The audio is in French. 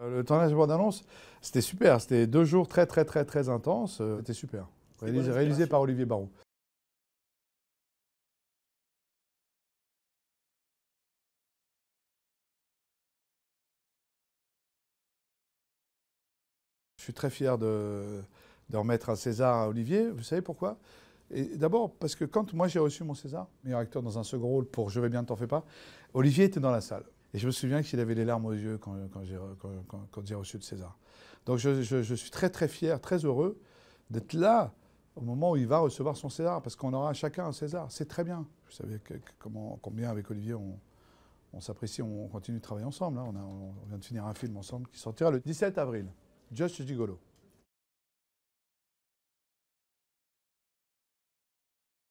Euh, le tournage de bande-annonce, c'était super. C'était deux jours très, très, très, très intenses. Euh, c'était super. Réalisé, par Olivier Baron. Je suis très fier de, de remettre un César à Olivier. Vous savez pourquoi D'abord, parce que quand moi j'ai reçu mon César, meilleur acteur dans un second rôle pour Je vais bien, ne t'en fais pas, Olivier était dans la salle. Et je me souviens qu'il avait des larmes aux yeux quand, j'ai, quand, reçu le César. Donc je, suis très très fier, très heureux d'être là au moment où il va recevoir son César, parce qu'on aura chacun un César. C'est très bien. Vous savez combien avec Olivier on, s'apprécie, on continue de travailler ensemble. Hein. On, on, vient de finir un film ensemble qui sortira le 17 avril, Just Gigolo.